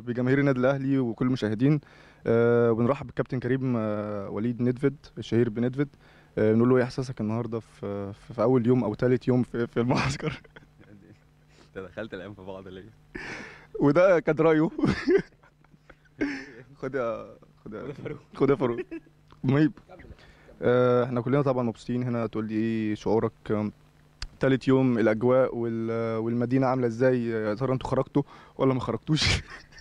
بجماهير النادي الاهلي وكل المشاهدين آه، ونرحب بالكابتن كريم آه، وليد ندفد الشهير بندفد آه، نقول له ايه احساسك النهارده في, في اول يوم او ثالث يوم في, في المعسكر انت دخلت العين في بعض ليه وده كان رايه خد يا خد يا خد يا فاروق مهيب احنا كلنا طبعا مبسوطين هنا تقول لي ايه شعورك ثالث يوم الاجواء والمدينه عامله ازاي يا ترى انتوا خرجتوا ولا ما خرجتوش